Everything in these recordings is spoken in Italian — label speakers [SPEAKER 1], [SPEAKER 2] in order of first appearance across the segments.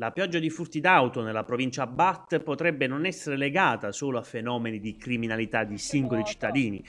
[SPEAKER 1] La pioggia di furti d'auto nella provincia Bat potrebbe non essere legata solo a fenomeni di criminalità di singoli cittadini,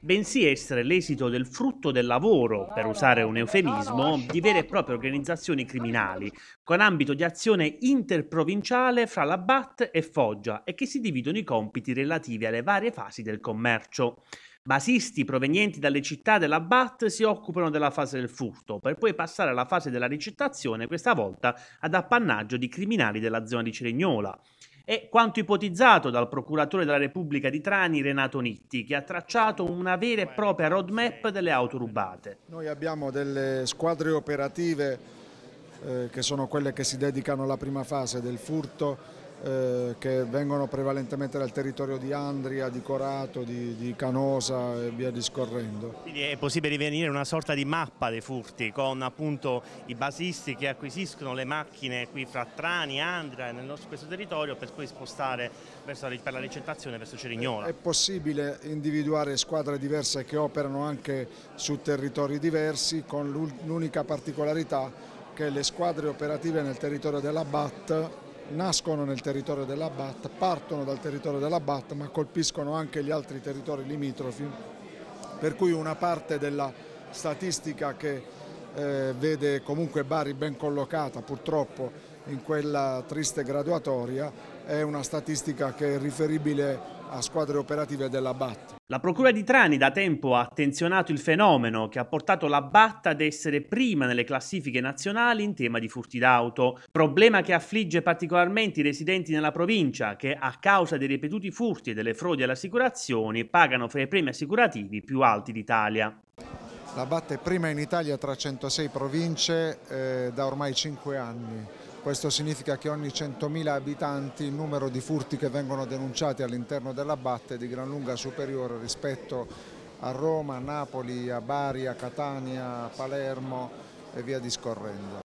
[SPEAKER 1] bensì essere l'esito del frutto del lavoro, per usare un eufemismo, di vere e proprie organizzazioni criminali, con ambito di azione interprovinciale fra la BAT e Foggia e che si dividono i compiti relativi alle varie fasi del commercio. Basisti provenienti dalle città della BAT si occupano della fase del furto, per poi passare alla fase della ricettazione, questa volta ad appannaggio di criminali della zona di Cerignola. È quanto ipotizzato dal procuratore della Repubblica di Trani Renato Nitti, che ha tracciato una vera e propria roadmap delle auto rubate.
[SPEAKER 2] Noi abbiamo delle squadre operative eh, che sono quelle che si dedicano alla prima fase del furto eh, che vengono prevalentemente dal territorio di Andria, di Corato, di, di, Canosa e via discorrendo.
[SPEAKER 1] Quindi è possibile venire una sorta di mappa dei furti con appunto i basisti che acquisiscono le macchine qui fra Trani, Andria e nel nostro, questo territorio per poi spostare verso, per la ricettazione verso Cerignola. È, è
[SPEAKER 2] possibile individuare squadre diverse che operano anche su territori diversi con l'unica particolarità che le squadre operative nel territorio della BAT nascono nel territorio della BAT, partono dal territorio della BAT ma colpiscono anche gli altri territori limitrofi, per cui una parte della statistica che eh, vede comunque Bari ben collocata purtroppo in quella triste graduatoria è una statistica che è riferibile a squadre operative della BAT.
[SPEAKER 1] La Procura di Trani da tempo ha attenzionato il fenomeno che ha portato la BAT ad essere prima nelle classifiche nazionali in tema di furti d'auto, problema che affligge particolarmente i residenti nella provincia che a causa dei ripetuti furti e delle frodi alle assicurazioni pagano fra i premi assicurativi più alti d'Italia.
[SPEAKER 3] La BAT è prima in Italia tra 106 province eh, da ormai 5 anni questo significa che ogni 100.000 abitanti il numero di furti che vengono denunciati all'interno della BAT è di gran lunga superiore rispetto a Roma, a Napoli, a Bari, a Catania, a Palermo e via discorrendo.